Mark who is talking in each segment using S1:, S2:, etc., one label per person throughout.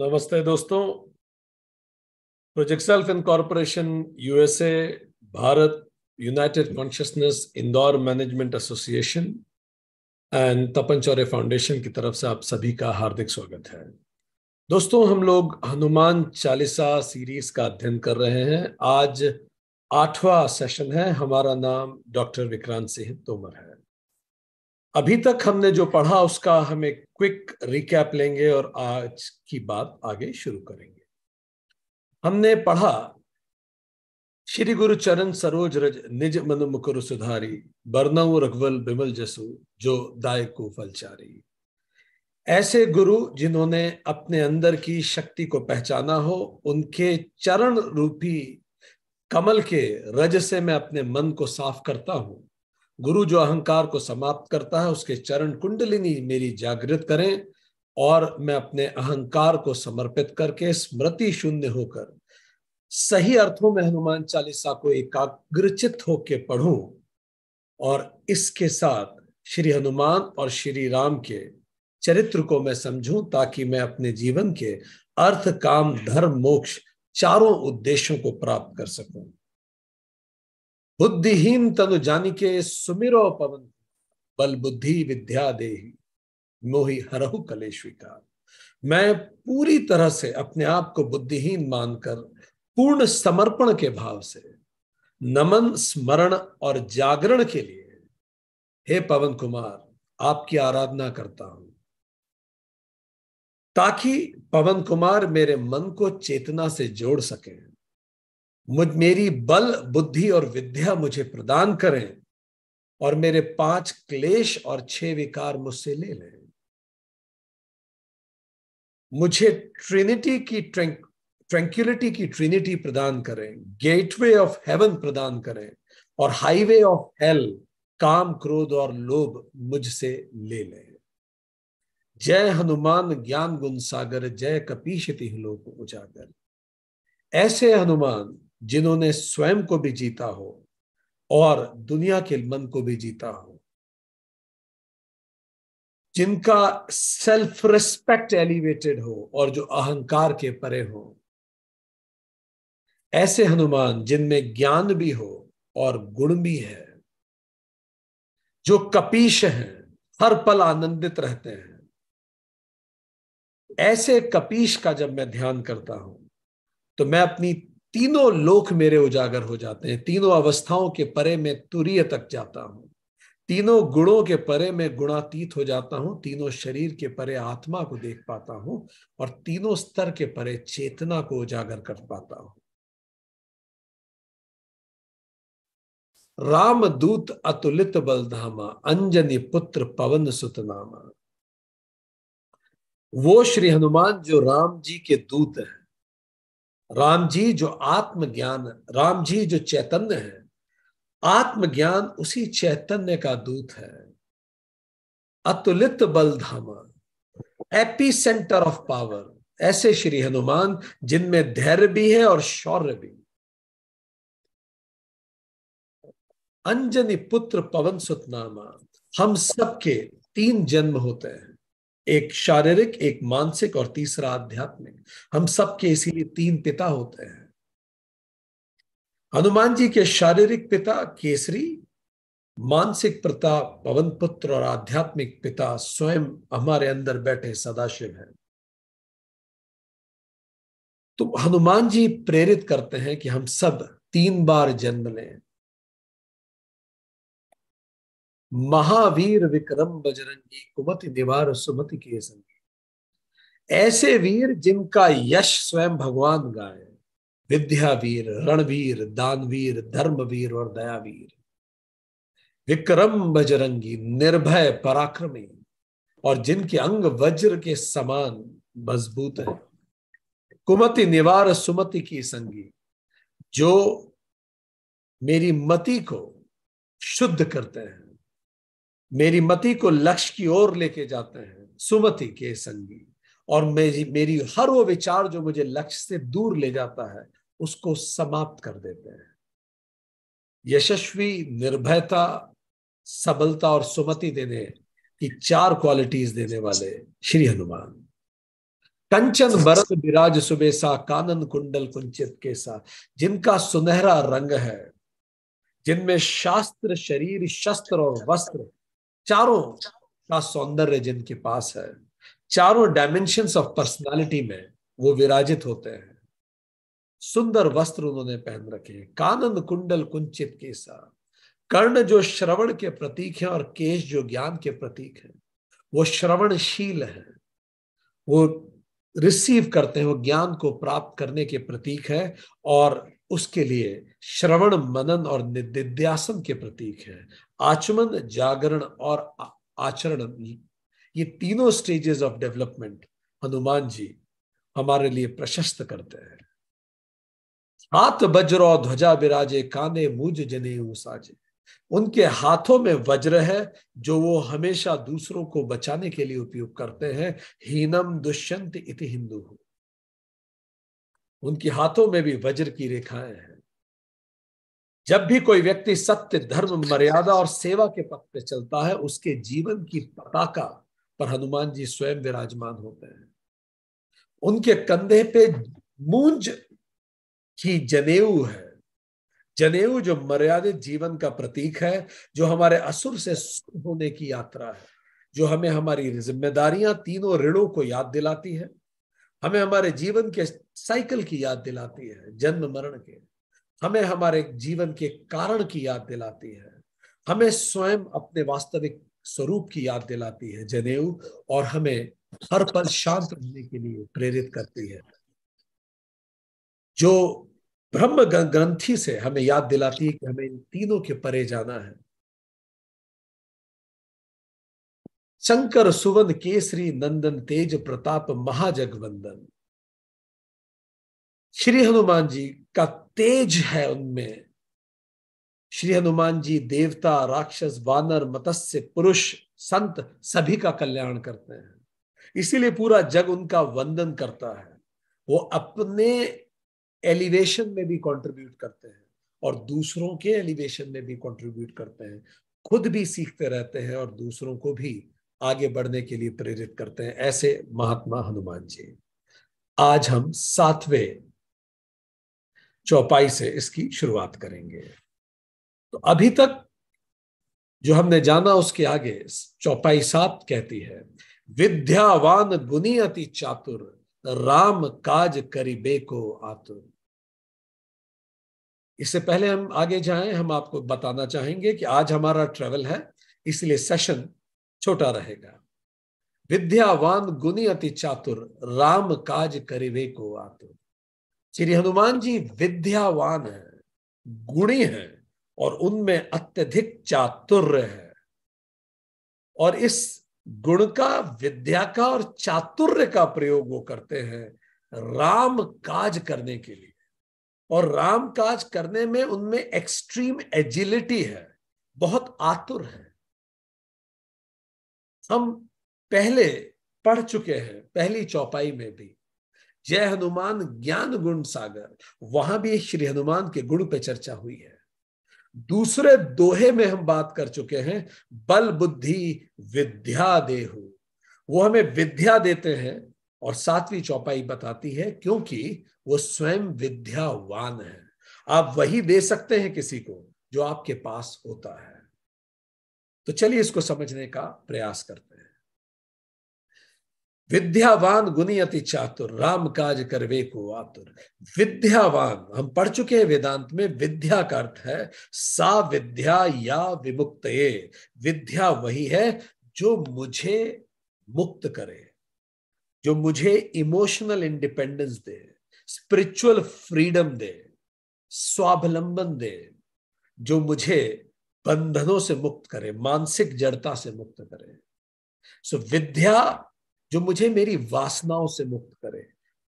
S1: नमस्ते दोस्तों project self corporation USA Bharat united consciousness Indore management association and Tapan Chaure foundation की तरफ से आप सभी का हार्दिक स्वागत है दोस्तों हम लोग हनुमान चालीसा सीरीज का अध्ययन कर रहे हैं आज आठवां सेशन है हमारा नाम डॉक्टर विक्रांत सिंह तोमर है अभी तक हमने जो पढ़ा उसका हम एक क्विक रिकैप लेंगे और आज की बात आगे शुरू करेंगे हमने पढ़ा श्री गुरु चरण सरोज रज निज मनु मुकुर सुधारी बरनऊ रघुवल बिमल जसु जो दाय को फलचारी ऐसे गुरु जिन्होंने अपने अंदर की शक्ति को पहचाना हो उनके चरण रूपी कमल के रज से मैं अपने मन को साफ करता हूं गुरु जो अहंकार को समाप्त करता है उसके चरण कुंडलिनी मेरी जागृत करें और मैं अपने अहंकार को समर्पित करके स्मृति शून्य होकर सही अर्थों में हनुमान चालीसा को एकाग्रचित होकर पढ़ूं और इसके साथ श्री हनुमान और श्री राम के चरित्र को मैं समझूं ताकि मैं अपने जीवन के अर्थ काम धर्म मोक्ष चारों उद्देश्यों को प्राप्त कर सकूं बुद्धिहीन तनु जानी के सुमिरो पवन बल बुद्धि विद्या दे मोहि हरहु कलेश्विकार मैं पूरी तरह से अपने आप को बुद्धिहीन मानकर पूर्ण समर्पण के भाव से नमन स्मरण और जागरण के लिए हे पवन कुमार आपकी आराधना करता हूं ताकि पवन कुमार मेरे मन को चेतना से जोड़ सके मुझ मेरी बल बुद्धि और विद्या मुझे प्रदान करें और मेरे पांच क्लेश और छह विकार मुझसे ले लें मुझे ट्रिनिटी की ट्रैंक्यूलिटी की ट्रिनिटी प्रदान करें गेटवे ऑफ हेवन प्रदान करें और हाईवे ऑफ हेल काम क्रोध और लोभ मुझसे ले लें जय हनुमान ज्ञान गुण सागर जय कपीशति लोक उजागर ऐसे हनुमान जिन्होंने स्वयं को भी जीता हो और दुनिया के मन को भी जीता हो जिनका सेल्फ रिस्पेक्ट एलिवेटेड हो और जो अहंकार के परे हो ऐसे हनुमान जिनमें ज्ञान भी हो और गुण भी है जो कपीश हैं हर पल आनंदित रहते हैं ऐसे कपीश का जब मैं ध्यान करता हूं तो मैं अपनी तीनों लोक मेरे उजागर हो जाते हैं तीनों अवस्थाओं के परे में तुरीय तक जाता हूं तीनों गुणों के परे में गुणातीत हो जाता हूं तीनों शरीर के परे आत्मा को देख पाता हूं और तीनों स्तर के परे चेतना को उजागर कर पाता हूं राम दूत अतुलित बलधामा अंजनी पुत्र पवन सुतनामा वो श्री हनुमान जो राम जी के दूत हैं राम जी जो आत्मज्ञान राम जी जो चैतन्य है आत्मज्ञान उसी चैतन्य का दूत है अतुलित बल धामा एपी सेंटर ऑफ पावर ऐसे श्री हनुमान जिनमें धैर्य भी है और शौर्य भी अंजनी पुत्र पवन सुतनामा हम सबके तीन जन्म होते हैं एक शारीरिक एक मानसिक और तीसरा आध्यात्मिक हम सबके इसीलिए तीन पिता होते हैं हनुमान जी के शारीरिक पिता केसरी मानसिक पिता पवन पुत्र और आध्यात्मिक पिता स्वयं हमारे अंदर बैठे सदाशिव हैं तो हनुमान जी प्रेरित करते हैं कि हम सब तीन बार जन्म लें महावीर विक्रम बजरंगी कुमति निवार सुमति के संगी ऐसे वीर जिनका यश स्वयं भगवान गाए विद्यावीर रणवीर दानवीर धर्मवीर और दयावीर विक्रम बजरंगी निर्भय पराक्रमी और जिनके अंग वज्र के समान मजबूत है कुमति निवार सुमति की संगी जो मेरी मति को शुद्ध करते हैं मेरी मति को लक्ष्य की ओर लेके जाते हैं सुमति के संगी और मेरी मेरी हर वो विचार जो मुझे लक्ष्य से दूर ले जाता है उसको समाप्त कर देते हैं यशस्वी निर्भयता सबलता और सुमति देने की चार क्वालिटीज देने वाले श्री हनुमान कंचन बरत विराज सुबेसा कानन कुंडल कुंचित के सा जिनका सुनहरा रंग है जिनमें शास्त्र शरीर शस्त्र और वस्त्र चारों का सौंदर्य जिनके पास है चारों डायमेंशन ऑफ पर्सनालिटी में वो विराजित होते हैं सुंदर वस्त्र उन्होंने पहन रखे कानन कुंडल कुंचित केसा कर्ण जो श्रवण के प्रतीक है और केश जो ज्ञान के प्रतीक है वो श्रवणशील है वो रिसीव करते हैं वो ज्ञान को प्राप्त करने के प्रतीक है और उसके लिए श्रवण मनन और निदिध्यासन के प्रतीक है आचमन जागरण और आचरण ये तीनों stages of development Hanuman ji हमारे लिए प्रशस्त करते हैं हाथ वज्र और ध्वजा विराजे काने मुझ जने साजे उनके हाथों में वज्र है जो वो हमेशा दूसरों को बचाने के लिए उपयोग करते हैं हीनम दुष्यंत इति हिंदू उनके हाथों में भी वज्र की रेखाएं हैं जब भी कोई व्यक्ति सत्य धर्म मर्यादा और सेवा के पथ पे चलता है उसके जीवन की पताका पर हनुमान जी स्वयं विराजमान होते हैं उनके कंधे पे मूंज की जनेऊ है जनेऊ जो मर्यादित जीवन का प्रतीक है जो हमारे असुर से सुर होने की यात्रा है जो हमें हमारी जिम्मेदारियां तीनों ऋणों को याद दिलाती है हमें हमारे जीवन के साइकिल की याद दिलाती है जन्म मरण के हमें हमारे जीवन के कारण की याद दिलाती है हमें स्वयं अपने वास्तविक स्वरूप की याद दिलाती है जनेऊ और हमें हर पल शांत रहने के लिए प्रेरित करती है जो ब्रह्म ग्रंथी से हमें याद दिलाती है कि हमें इन तीनों के परे जाना है शंकर सुवन केसरी नंदन तेज प्रताप महाजगवंदन श्री हनुमान जी का तेज है उनमें श्री हनुमान जी देवता राक्षस वानर मत्स्य पुरुष संत सभी का कल्याण करते हैं इसीलिए पूरा जग उनका वंदन करता है वो अपने एलिवेशन में भी कंट्रीब्यूट करते हैं और दूसरों के एलिवेशन में भी कंट्रीब्यूट करते हैं खुद भी सीखते रहते हैं और दूसरों को भी आगे बढ़ने के लिए प्रेरित करते हैं ऐसे महात्मा हनुमान जी आज हम सातवें चौपाई से इसकी शुरुआत करेंगे तो अभी तक जो हमने जाना उसके आगे चौपाई सात कहती है विद्यावान गुनी अति चातुर राम काज करीबे को आतुर इससे पहले हम आगे जाएं हम आपको बताना चाहेंगे कि आज हमारा ट्रेवल है इसलिए सेशन छोटा रहेगा विद्यावान गुनी अति चातुर राम काज करीबे को आतुर श्री हनुमान जी विद्यावान है गुणी है और उनमें अत्यधिक चातुर्य है और इस गुण का विद्या का और चातुर्य का प्रयोग वो करते हैं राम काज करने के लिए और राम काज करने में उनमें एक्सट्रीम एजिलिटी है बहुत आतुर है हम पहले पढ़ चुके हैं पहली चौपाई में भी जय हनुमान ज्ञान गुण सागर वहां भी श्री हनुमान के गुण पे चर्चा हुई है दूसरे दोहे में हम बात कर चुके हैं बल बुद्धि विद्या देहु वो हमें विद्या देते हैं और सातवीं चौपाई बताती है क्योंकि वो स्वयं विद्यावान है आप वही दे सकते हैं किसी को जो आपके पास होता है तो चलिए इसको समझने का प्रयास करते हैं विद्यावान गुनी अति चातुर राम काज करवे को आतुर विद्यावान हम पढ़ चुके हैं वेदांत में विद्या का अर्थ है सा विद्या या विमुक्त विद्या वही है जो मुझे मुक्त करे जो मुझे इमोशनल इंडिपेंडेंस दे स्पिरिचुअल फ्रीडम दे स्वावलंबन दे जो मुझे बंधनों से मुक्त करे मानसिक जड़ता से मुक्त करे सो so, विद्या जो मुझे मेरी वासनाओं से मुक्त करे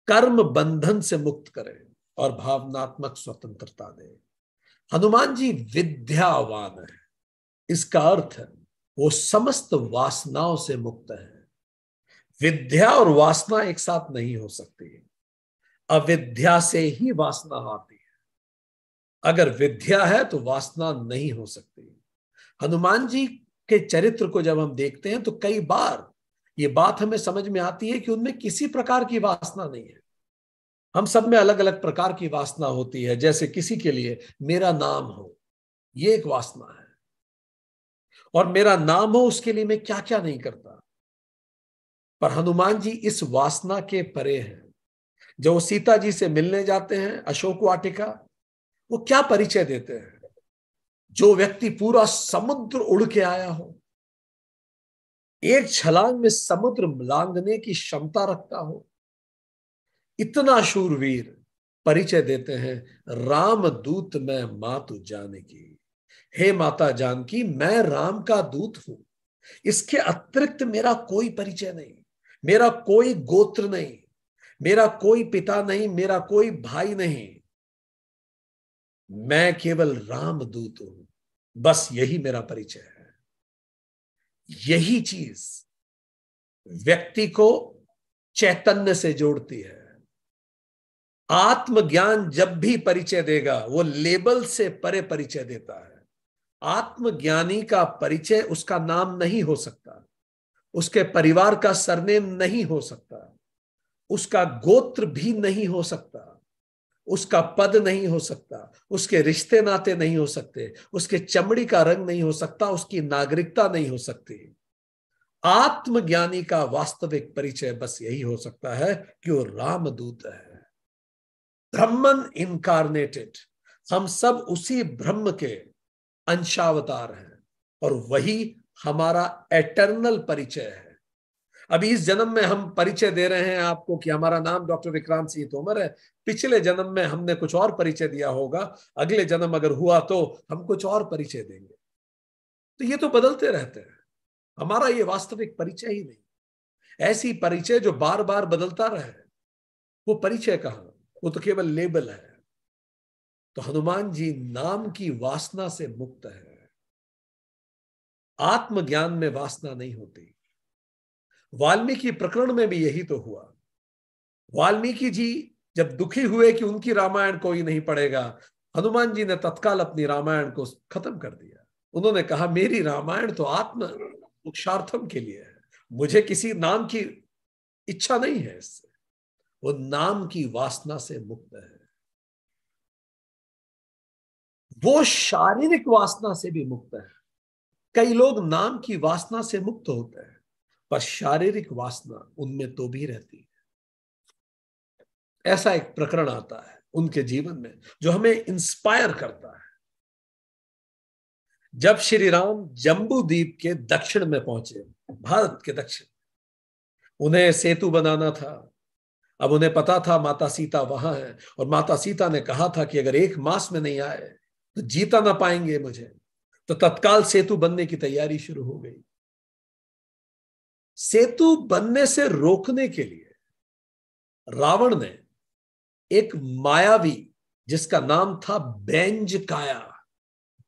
S1: कर्म बंधन से मुक्त करे और भावनात्मक स्वतंत्रता दे हनुमान जी विद्यावान है इसका अर्थ वो समस्त वासनाओं से मुक्त है विद्या और वासना एक साथ नहीं हो सकती अविद्या से ही वासना आती है अगर विद्या है तो वासना नहीं हो सकती हनुमान जी के चरित्र को जब हम देखते हैं तो कई बार ये बात हमें समझ में आती है कि उनमें किसी प्रकार की वासना नहीं है हम सब में अलग अलग प्रकार की वासना होती है जैसे किसी के लिए मेरा नाम हो ये एक वासना है और मेरा नाम हो उसके लिए मैं क्या क्या नहीं करता पर हनुमान जी इस वासना के परे हैं जब वो सीता जी से मिलने जाते हैं अशोक वाटिका वो क्या परिचय देते हैं जो व्यक्ति पूरा समुद्र उड़ के आया हो एक छलांग में समुद्र लांगने की क्षमता रखता हो इतना शूरवीर परिचय देते हैं राम दूत मैं मातु जान की हे माता जानकी मैं राम का दूत हूं इसके अतिरिक्त मेरा कोई परिचय नहीं मेरा कोई गोत्र नहीं मेरा कोई पिता नहीं मेरा कोई भाई नहीं मैं केवल रामदूत हूं बस यही मेरा परिचय है यही चीज व्यक्ति को चैतन्य से जोड़ती है आत्मज्ञान जब भी परिचय देगा वो लेबल से परे परिचय देता है आत्मज्ञानी का परिचय उसका नाम नहीं हो सकता उसके परिवार का सरनेम नहीं हो सकता उसका गोत्र भी नहीं हो सकता उसका पद नहीं हो सकता उसके रिश्ते नाते नहीं हो सकते उसके चमड़ी का रंग नहीं हो सकता उसकी नागरिकता नहीं हो सकती आत्मज्ञानी का वास्तविक परिचय बस यही हो सकता है कि वो रामदूत है ब्रह्मन इनकारनेटेड हम सब उसी ब्रह्म के अंशावतार हैं और वही हमारा एटर्नल परिचय है अभी इस जन्म में हम परिचय दे रहे हैं आपको कि हमारा नाम डॉक्टर विक्रांत सिंह तोमर है पिछले जन्म में हमने कुछ और परिचय दिया होगा अगले जन्म अगर हुआ तो हम कुछ और परिचय देंगे तो ये तो बदलते रहते हैं हमारा ये वास्तविक परिचय ही नहीं ऐसी परिचय जो बार बार बदलता रहे वो परिचय कहा वो तो केवल लेबल है तो हनुमान जी नाम की वासना से मुक्त है आत्मज्ञान में वासना नहीं होती वाल्मीकि प्रकरण में भी यही तो हुआ वाल्मीकि जी जब दुखी हुए कि उनकी रामायण कोई नहीं पड़ेगा हनुमान जी ने तत्काल अपनी रामायण को खत्म कर दिया उन्होंने कहा मेरी रामायण तो आत्म मोक्षार्थम के लिए है मुझे किसी नाम की इच्छा नहीं है इससे वो नाम की वासना से मुक्त है वो शारीरिक वासना से भी मुक्त है कई लोग नाम की वासना से मुक्त होते हैं पर शारीरिक वासना उनमें तो भी रहती है ऐसा एक प्रकरण आता है उनके जीवन में जो हमें इंस्पायर करता है जब श्री राम जम्बूद्वीप के दक्षिण में पहुंचे भारत के दक्षिण उन्हें सेतु बनाना था अब उन्हें पता था माता सीता वहां है और माता सीता ने कहा था कि अगर एक मास में नहीं आए तो जीता ना पाएंगे मुझे तो तत्काल सेतु बनने की तैयारी शुरू हो गई सेतु बनने से रोकने के लिए रावण ने एक मायावी जिसका नाम था बेंज काया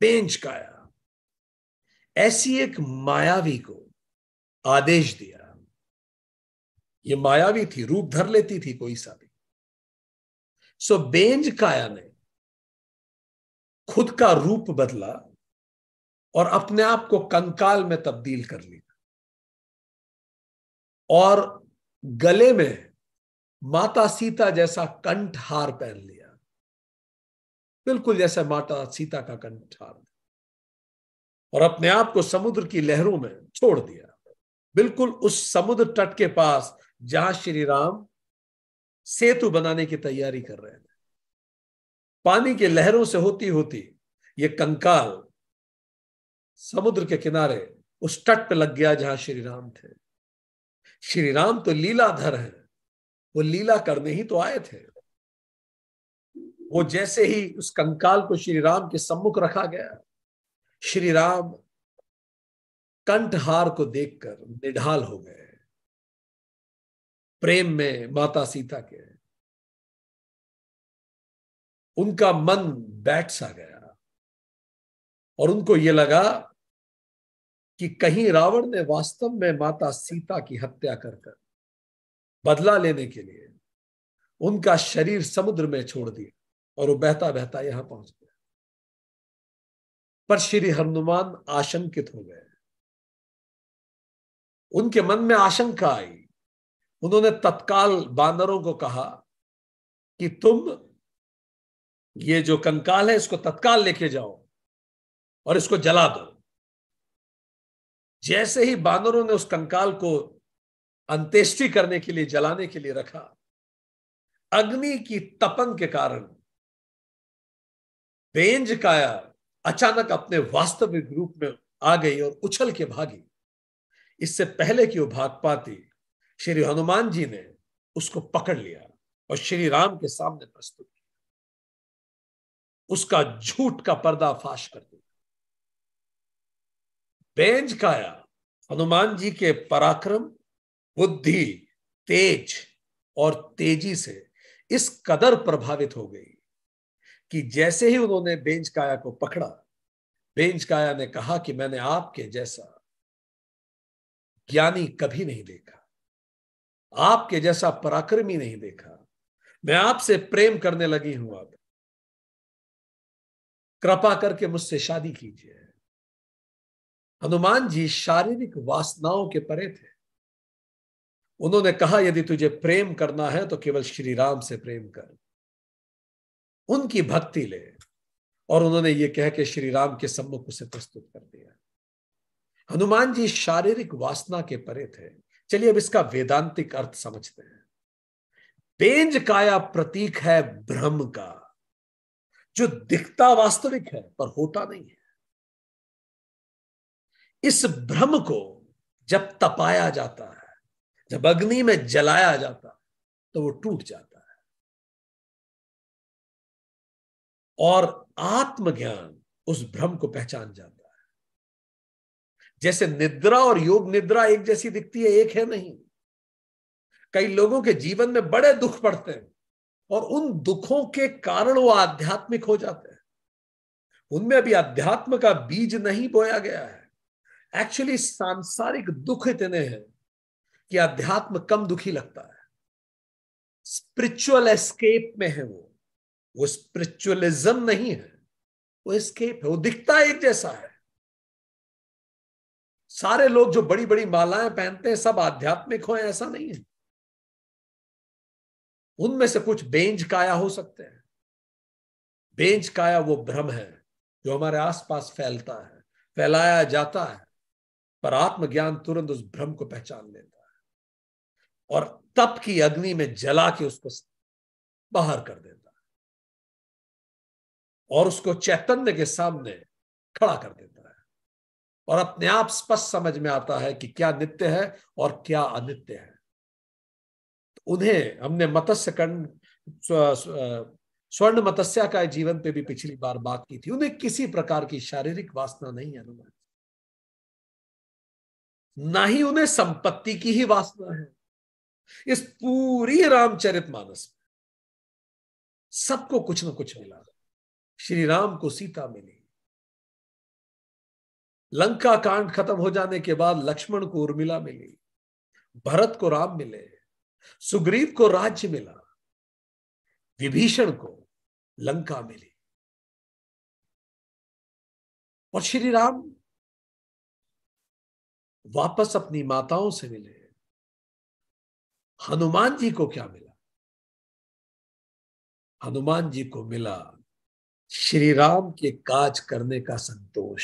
S1: बेंज काया ऐसी एक मायावी को आदेश दिया ये मायावी थी रूप धर लेती थी कोई सा भी सो बेंज काया ने खुद का रूप बदला और अपने आप को कंकाल में तब्दील कर लिया और गले में माता सीता जैसा कंठहार पहन लिया बिल्कुल जैसे माता सीता का कंठहार और अपने आप को समुद्र की लहरों में छोड़ दिया बिल्कुल उस समुद्र तट के पास जहां श्री राम सेतु बनाने की तैयारी कर रहे थे पानी के लहरों से होती होती ये कंकाल समुद्र के किनारे उस तट पे लग गया जहां श्री राम थे श्री राम तो लीलाधर है वो लीला करने ही तो आए थे वो जैसे ही उस कंकाल को श्री राम के सम्मुख रखा गया श्री राम कंठहार को देखकर निढाल हो गए प्रेम में माता सीता के
S2: उनका मन बैठ सा गया
S1: और उनको ये लगा कि कहीं रावण ने वास्तव में माता सीता की हत्या कर कर बदला लेने के लिए उनका शरीर समुद्र में छोड़ दिया और वो बहता बहता यहां पहुंच गया पर श्री हनुमान आशंकित हो गए उनके मन में आशंका आई उन्होंने तत्काल बानरों को कहा कि तुम ये जो कंकाल है इसको तत्काल लेके जाओ और इसको जला दो जैसे ही बानरों ने उस कंकाल को अंत्येष्टि करने के लिए जलाने के लिए रखा अग्नि की तपन के कारण बेंज काया अचानक अपने वास्तविक रूप में आ गई और उछल के भागी इससे पहले कि वो भाग पाती श्री हनुमान जी ने उसको पकड़ लिया और श्री राम के सामने प्रस्तुत किया उसका झूठ का पर्दाफाश कर दिया बेंज काया हनुमान जी के पराक्रम बुद्धि तेज और तेजी से इस कदर प्रभावित हो गई कि जैसे ही उन्होंने बेंज काया को पकड़ा बेंज काया ने कहा कि मैंने आपके जैसा ज्ञानी कभी नहीं देखा आपके जैसा पराक्रमी नहीं देखा मैं आपसे प्रेम करने लगी हूं अब कृपा करके मुझसे शादी कीजिए हनुमान जी शारीरिक वासनाओं के परे थे उन्होंने कहा यदि तुझे प्रेम करना है तो केवल श्री राम से प्रेम कर उनकी भक्ति ले और उन्होंने ये कह के श्री राम के सम्मुख उसे प्रस्तुत कर दिया हनुमान जी शारीरिक वासना के परे थे चलिए अब इसका वेदांतिक अर्थ समझते हैं बेंज काया प्रतीक है भ्रम का जो दिखता वास्तविक है पर होता नहीं है इस भ्रम को जब तपाया जाता है जब अग्नि में जलाया जाता है तो वो टूट
S2: जाता है और आत्मज्ञान
S1: उस भ्रम को पहचान जाता है जैसे निद्रा और योग निद्रा एक जैसी दिखती है एक है नहीं कई लोगों के जीवन में बड़े दुख पड़ते हैं और उन दुखों के कारण वो आध्यात्मिक हो जाते हैं उनमें अभी अध्यात्म का बीज नहीं बोया गया है एक्चुअली सांसारिक दुख इतने हैं कि अध्यात्म कम दुखी लगता है स्पिरिचुअल एस्केप में है वो वो स्पिरिचुअलिज्म नहीं है वो एस्केप है वो दिखता एक जैसा है सारे लोग जो बड़ी बड़ी मालाएं पहनते हैं सब आध्यात्मिक हो ऐसा नहीं है उनमें से कुछ बेंज काया हो सकते हैं बेंज काया वो भ्रम है जो हमारे आसपास फैलता है फैलाया जाता है पर आत्मज्ञान तुरंत उस भ्रम को पहचान लेता है और तप की अग्नि में जला के उसको बाहर कर देता है और उसको चैतन्य के सामने खड़ा कर देता है और अपने आप स्पष्ट समझ में आता है कि क्या नित्य है और क्या अनित्य है तो उन्हें हमने मत्स्य कंड स्वर्ण मत्स्या का जीवन पे भी पिछली बार बात की थी उन्हें किसी प्रकार की शारीरिक वासना नहीं अनुमान ना ही उन्हें संपत्ति की ही वासना है इस पूरी रामचरित मानस में सबको कुछ ना कुछ मिला श्री राम को सीता मिली लंका कांड खत्म हो जाने के बाद लक्ष्मण को उर्मिला मिली भरत को राम मिले सुग्रीव को राज्य मिला विभीषण को लंका मिली
S2: और श्री राम वापस अपनी माताओं से मिले हनुमान जी को क्या मिला
S1: हनुमान जी को मिला श्री राम के काज करने का संतोष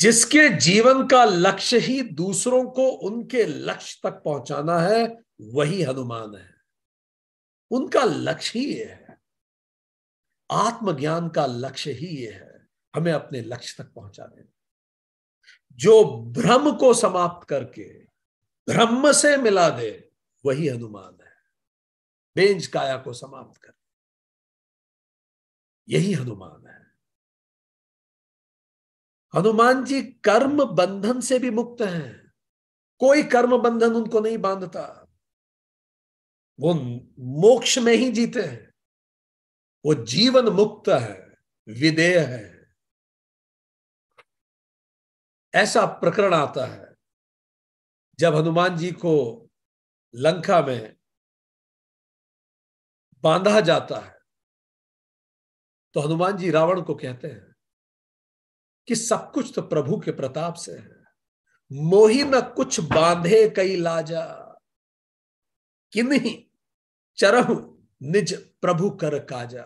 S1: जिसके जीवन का लक्ष्य ही दूसरों को उनके लक्ष्य तक पहुंचाना है वही हनुमान है उनका लक्ष्य ही यह है आत्मज्ञान का लक्ष्य ही यह है हमें अपने लक्ष्य तक पहुंचा देना जो भ्रम को समाप्त करके ब्रह्म से मिला दे वही हनुमान है बेंज काया को समाप्त कर यही हनुमान
S2: है हनुमान जी कर्म बंधन से भी
S1: मुक्त हैं कोई कर्म बंधन उनको नहीं बांधता वो मोक्ष में ही जीते हैं वो जीवन मुक्त है
S2: विदेह है ऐसा प्रकरण आता है जब हनुमान जी को लंका में बांधा जाता है तो हनुमान जी
S1: रावण को कहते हैं कि सब कुछ तो प्रभु के प्रताप से है मोही न कुछ बांधे कई लाजा कि नहीं निज प्रभु कर काजा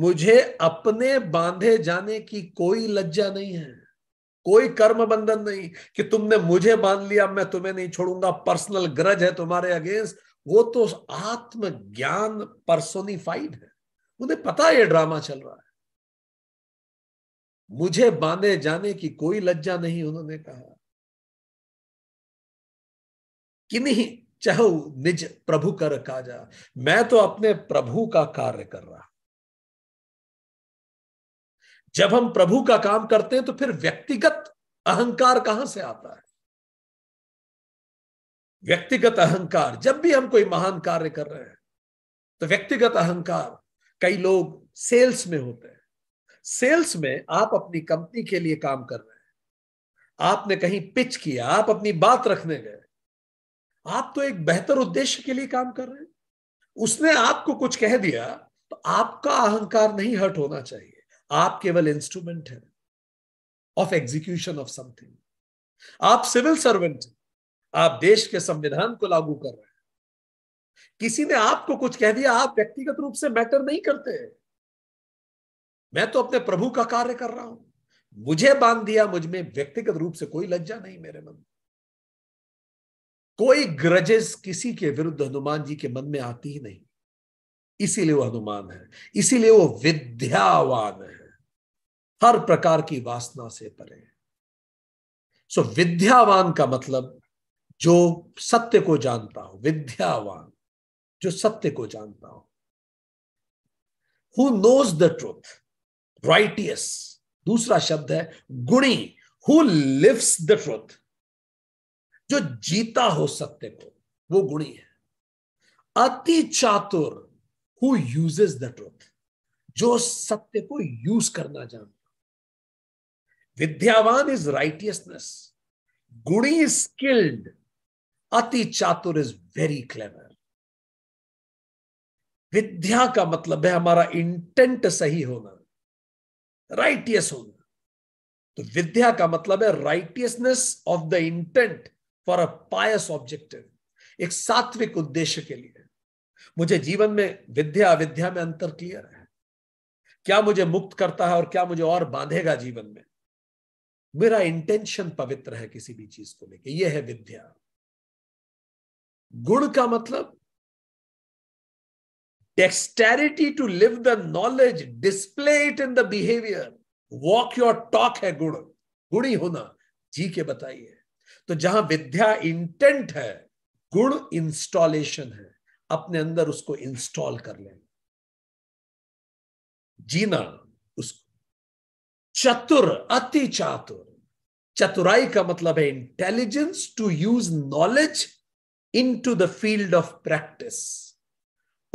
S1: मुझे अपने बांधे जाने की कोई लज्जा नहीं है कोई कर्म बंधन नहीं कि तुमने मुझे बांध लिया मैं तुम्हें नहीं छोड़ूंगा पर्सनल ग्रज है तुम्हारे अगेंस्ट वो तो ज्ञान पर्सोनिफाइड है उन्हें पता है ये ड्रामा चल रहा है मुझे बांधे जाने की कोई लज्जा नहीं उन्होंने
S2: कहा कि नहीं चाहू निज
S1: प्रभु कर काजा मैं तो अपने प्रभु का कार्य कर रहा जब हम प्रभु का काम करते हैं तो फिर व्यक्तिगत अहंकार कहां से आता है व्यक्तिगत अहंकार जब भी हम कोई महान कार्य कर रहे हैं तो व्यक्तिगत अहंकार कई लोग सेल्स में होते हैं सेल्स में आप अपनी कंपनी के लिए काम कर रहे हैं आपने कहीं पिच किया आप अपनी बात रखने गए आप तो एक बेहतर उद्देश्य के लिए काम कर रहे हैं उसने आपको कुछ कह दिया तो आपका अहंकार नहीं हर्ट होना चाहिए आप केवल इंस्ट्रूमेंट है ऑफ एग्जीक्यूशन ऑफ समथिंग आप सिविल सर्वेंट आप देश के संविधान को लागू कर रहे हैं किसी ने आपको कुछ कह दिया आप व्यक्तिगत रूप से मैटर नहीं करते मैं तो अपने प्रभु का कार्य कर रहा हूं मुझे बांध दिया मुझमें व्यक्तिगत रूप से कोई लज्जा नहीं मेरे मन कोई ग्रजेस किसी के विरुद्ध हनुमान जी के मन में आती ही नहीं इसीलिए वो हनुमान है इसीलिए वो विद्यावान है हर प्रकार की वासना से परे सो विद्यावान का मतलब जो सत्य को जानता हो विद्यावान जो सत्य को जानता हो who knows the truth righteous दूसरा शब्द है गुणी हु लिव्स द ट्रूथ जो जीता हो सत्य को वो गुणी है अति चातुर हु यूजेस द ट्रूथ जो सत्य को यूज करना जानता विद्यावान इज राइटियसनेस गुड़ी इज स्किल्ड अति चातुर इज वेरी क्लेवर विद्या का मतलब है हमारा इंटेंट सही होना राइटियस होना तो विद्या का मतलब है righteousness of the intent for a pious objective एक सात्विक उद्देश्य के लिए मुझे जीवन में विद्या विद्या में अंतर क्लियर है क्या मुझे मुक्त करता है और क्या मुझे और बांधेगा जीवन में मेरा इंटेंशन पवित्र है किसी भी चीज को लेके यह है विद्या गुण का मतलब dexterity to live the knowledge display it in the behaviour walk your talk है गुण गुणी होना जी के बताइए तो जहां विद्या इंटेंट है गुण इंस्टॉलेशन है अपने अंदर उसको इंस्टॉल कर लेना जीना उस चतुर अति चातुर चतुराई का मतलब है intelligence to use knowledge into the field of practice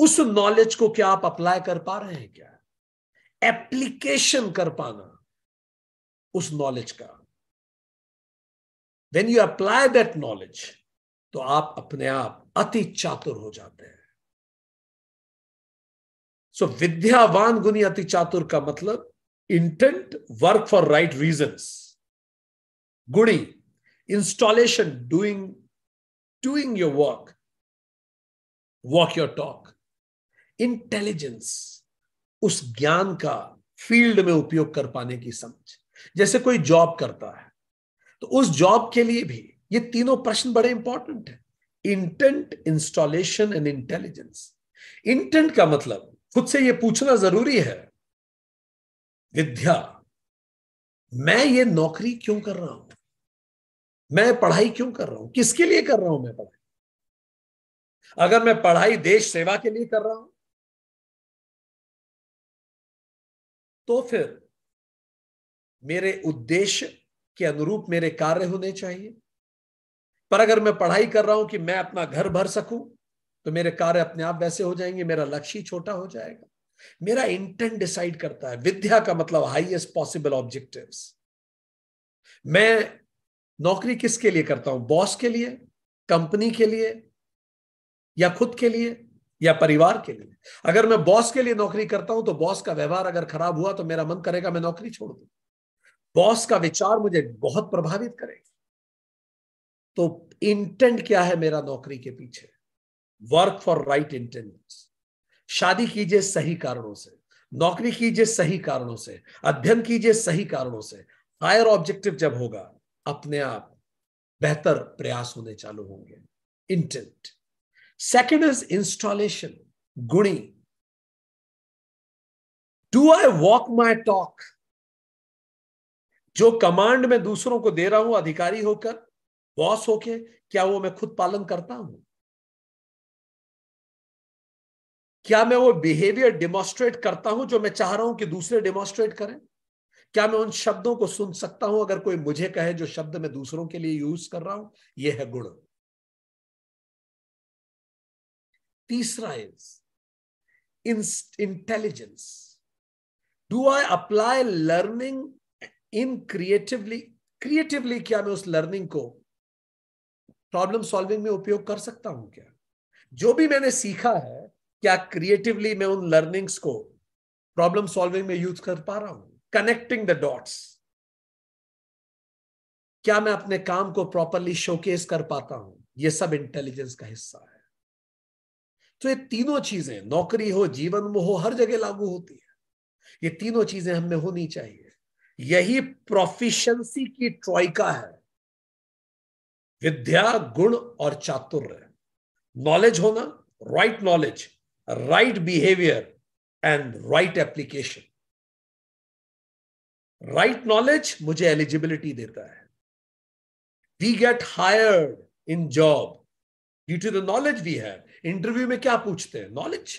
S1: उस नॉलेज को क्या आप अप्लाई कर पा रहे हैं क्या एप्लीकेशन कर पाना उस नॉलेज का when you apply that knowledge तो आप अपने आप अति चातुर हो जाते हैं सो so, विद्यावान गुनी अति चातुर का मतलब intent work for right reasons guni installation doing doing your work walk your talk intelligence उस ज्ञान का फील्ड में उपयोग कर पाने की समझ जैसे कोई जॉब करता है तो उस जॉब के लिए भी ये तीनों प्रश्न बड़े इंपॉर्टेंट है intent installation and intelligence intent का मतलब खुद से ये पूछना जरूरी है विद्या मैं ये नौकरी क्यों कर रहा हूं
S2: मैं पढ़ाई क्यों कर रहा हूं किसके लिए कर रहा हूं मैं पढ़ाई अगर मैं पढ़ाई देश सेवा के लिए कर रहा हूं
S1: तो फिर मेरे उद्देश्य के अनुरूप मेरे कार्य होने चाहिए पर अगर मैं पढ़ाई कर रहा हूं कि मैं अपना घर भर सकूं तो मेरे कार्य अपने आप वैसे हो जाएंगे मेरा लक्ष्य छोटा हो जाएगा मेरा इंटेंट डिसाइड करता है विद्या का मतलब हाईएस्ट पॉसिबल ऑब्जेक्टिव मैं नौकरी किसके लिए करता हूं बॉस के लिए कंपनी के लिए या खुद के लिए या परिवार के लिए अगर मैं बॉस के लिए नौकरी करता हूं तो बॉस का व्यवहार अगर खराब हुआ तो मेरा मन करेगा मैं नौकरी छोड़ दू बॉस का विचार मुझे बहुत प्रभावित करेगा तो इंटेंट क्या है मेरा नौकरी के पीछे वर्क फॉर राइट इंटेंट शादी कीजिए सही कारणों से नौकरी कीजिए सही कारणों से अध्ययन कीजिए सही कारणों से हायर ऑब्जेक्टिव जब होगा अपने आप बेहतर प्रयास होने चालू होंगे इंटेंट सेकेंड इज इंस्टॉलेशन गुणी do I walk my talk जो कमांड में दूसरों को दे रहा हूं अधिकारी होकर बॉस होके क्या वो मैं खुद पालन करता हूं क्या मैं वो बिहेवियर डेमोस्ट्रेट करता हूं जो मैं चाह रहा हूं कि दूसरे डेमोस्ट्रेट करें क्या मैं उन शब्दों को सुन सकता हूं अगर कोई मुझे कहे जो शब्द मैं दूसरों के लिए यूज कर रहा हूं यह है गुण तीसरा is intelligence do I apply learning in creatively creatively क्या मैं उस लर्निंग को प्रॉब्लम सॉल्विंग में उपयोग कर सकता हूं क्या जो भी मैंने सीखा है क्या क्रिएटिवली मैं उन लर्निंग्स को प्रॉब्लम सॉल्विंग में यूज कर पा रहा हूं कनेक्टिंग द डॉट्स क्या मैं अपने काम को प्रॉपरली शोकेस कर पाता हूं यह सब इंटेलिजेंस का हिस्सा है तो ये तीनों चीजें नौकरी हो जीवन में हो हर जगह लागू होती है ये तीनों चीजें हमें होनी चाहिए यही प्रोफिशंसी की ट्रॉइका है विद्या गुण और चातुर्य नॉलेज होना right right knowledge right behavior and right application right knowledge मुझे eligibility देता है we get hired in job due to the knowledge we have interview में क्या पूछते हैं knowledge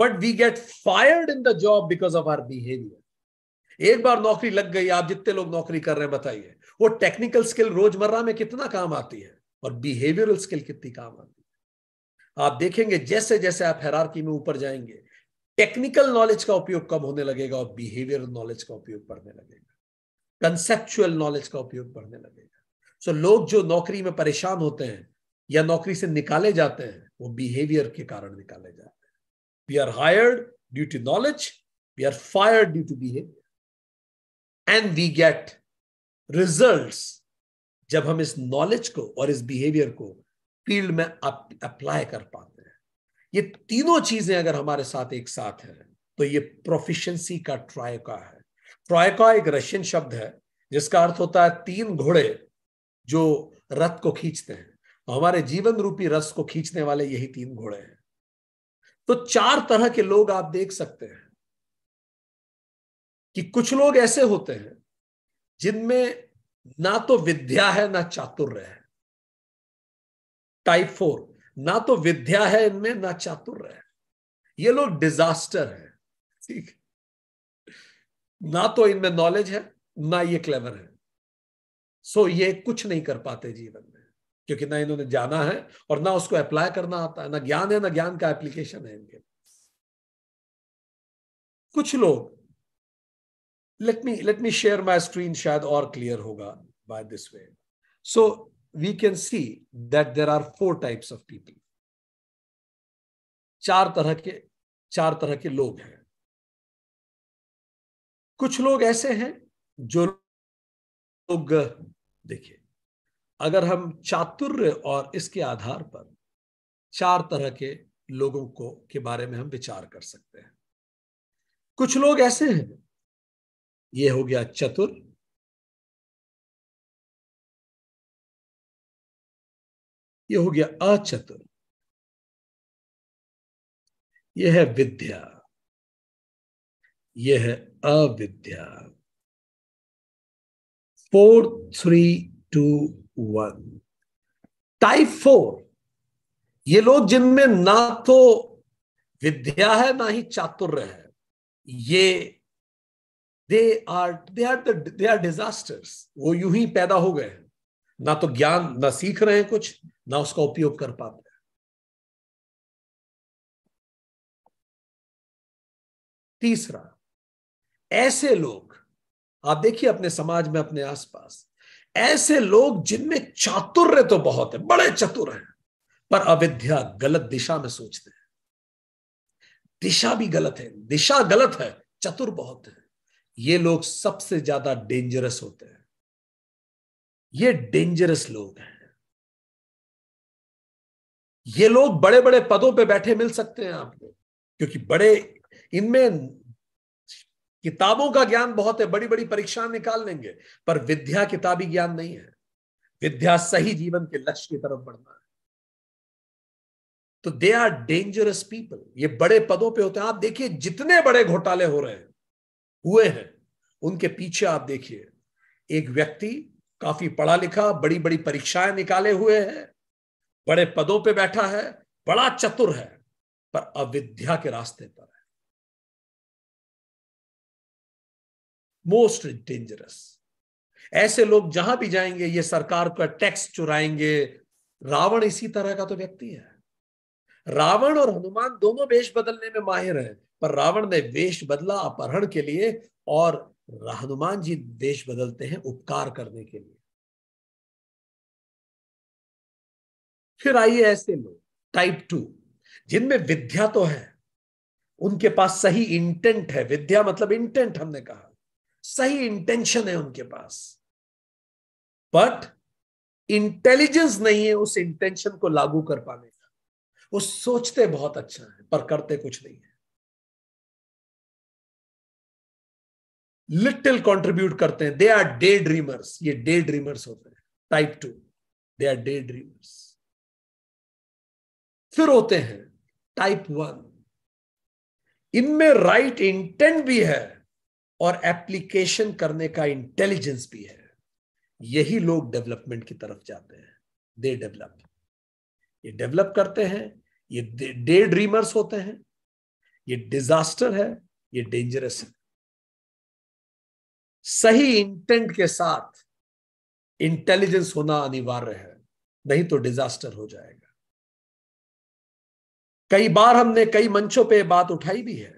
S1: but we get fired in the job because of our behaviour एक बार नौकरी लग गई आप जितने लोग नौकरी कर रहे हैं बताइए वो टेक्निकल स्किल रोजमर्रा में कितना काम आती है और बिहेवियरल स्किल कितनी काम आती है आप देखेंगे जैसे जैसे आप हैरारकी में ऊपर जाएंगे टेक्निकल नॉलेज का उपयोग कम होने लगेगा और बिहेवियर नॉलेज का उपयोग बढ़ने लगेगा कंसेप्चुअल नॉलेज का उपयोग बढ़ने लगेगा सो so, लोग जो नौकरी में परेशान होते हैं या नौकरी से निकाले जाते हैं वो बिहेवियर के कारण निकाले जाते हैं we are hired due to knowledge we are fired due to behaviour and we get result जब हम इस नॉलेज को और इस बिहेवियर को फील्ड में आप अप्लाई कर पाते हैं ये तीनों चीजें अगर हमारे साथ एक साथ हैं तो ये प्रोफिशंसी का ट्रायका है ट्रायका एक रशियन शब्द है जिसका अर्थ होता है तीन घोड़े जो रथ को खींचते हैं तो हमारे जीवन रूपी रस को खींचने वाले यही तीन घोड़े हैं तो चार तरह के लोग आप देख सकते हैं कि कुछ लोग ऐसे होते हैं जिनमें ना तो विद्या है ना चातुर्य है टाइप फोर ना तो विद्या है इनमें ना चातुर है ये लोग डिजास्टर है ठीक ना तो इनमें नॉलेज है ना ये क्लेवर है सो ये कुछ नहीं कर पाते जीवन में क्योंकि ना इन्होंने जाना है और ना उसको अप्लाई करना आता है ना ज्ञान है ना ज्ञान का एप्लीकेशन है इनके कुछ लोग let me let me share my screen शायद और क्लियर होगा by this way so we can see that there are four types of people. चार तरह के चार तरह के
S2: लोग हैं कुछ लोग ऐसे हैं जो
S1: लोग देखिए अगर हम चातुर्य और इसके आधार पर चार तरह के लोगों को के बारे में हम विचार कर सकते हैं कुछ लोग ऐसे हैं ये हो गया चतुर
S2: ये हो गया अचतुर यह है विद्या यह है अविद्या
S1: four three two one type four ये लोग जिनमें ना तो विद्या है ना ही चातुर्य है ये they are they are they are disasters वो यूं ही पैदा हो गए हैं ना तो ज्ञान ना सीख रहे हैं कुछ ना उसका
S2: उपयोग कर पाते हैं
S1: तीसरा ऐसे लोग आप देखिए अपने समाज में अपने आसपास ऐसे लोग जिनमें चातुर्य तो बहुत है बड़े चतुर हैं पर अविद्या गलत दिशा में सोचते हैं दिशा भी गलत है दिशा गलत है चतुर बहुत है ये लोग सबसे ज्यादा डेंजरस होते हैं ये डेंजरस लोग हैं ये लोग बड़े बड़े पदों पे बैठे मिल सकते हैं आपको क्योंकि बड़े इनमें किताबों का ज्ञान बहुत है बड़ी बड़ी परीक्षाएं निकाल लेंगे पर विद्या किताबी ज्ञान नहीं है विद्या सही जीवन के लक्ष्य की तरफ बढ़ना है तो दे आर डेंजरस पीपल ये बड़े पदों पे होते हैं आप देखिए जितने बड़े घोटाले हो रहे हैं हुए हैं उनके पीछे आप देखिए एक व्यक्ति काफी पढ़ा लिखा बड़ी बड़ी परीक्षाएं निकाले हुए है बड़े पदों पे बैठा है बड़ा चतुर है पर अविद्या के रास्ते पर है मोस्ट डेंजरस ऐसे लोग जहां भी जाएंगे ये सरकार का टैक्स चुराएंगे रावण इसी तरह का तो व्यक्ति है रावण और हनुमान दोनों वेश बदलने में माहिर हैं पर रावण ने वेश बदला अपहरण के लिए और हनुमान जी देश बदलते हैं उपकार करने के लिए फिर आइए ऐसे लोग टाइप टू जिनमें विद्या तो है उनके पास सही इंटेंट है विद्या मतलब इंटेंट हमने कहा सही इंटेंशन है उनके पास बट इंटेलिजेंस नहीं है उस इंटेंशन को लागू कर पाने का वो सोचते बहुत अच्छा है पर करते कुछ नहीं है
S2: लिटिल कॉन्ट्रीब्यूट करते हैं दे आर डे
S1: ड्रीमर्स ये डे ड्रीमर्स होते हैं type two they are day dreamers फिर होते हैं टाइप वन इनमें राइट इंटेंट भी है और एप्लीकेशन करने का इंटेलिजेंस भी है यही लोग डेवलपमेंट की तरफ जाते हैं दे डेवलप ये डेवलप करते हैं ये डे ड्रीमर्स होते हैं ये डिजास्टर है ये डेंजरस है सही इंटेंट के साथ इंटेलिजेंस होना अनिवार्य है नहीं तो डिजास्टर हो जाएगा कई बार हमने कई मंचों पे बात उठाई भी है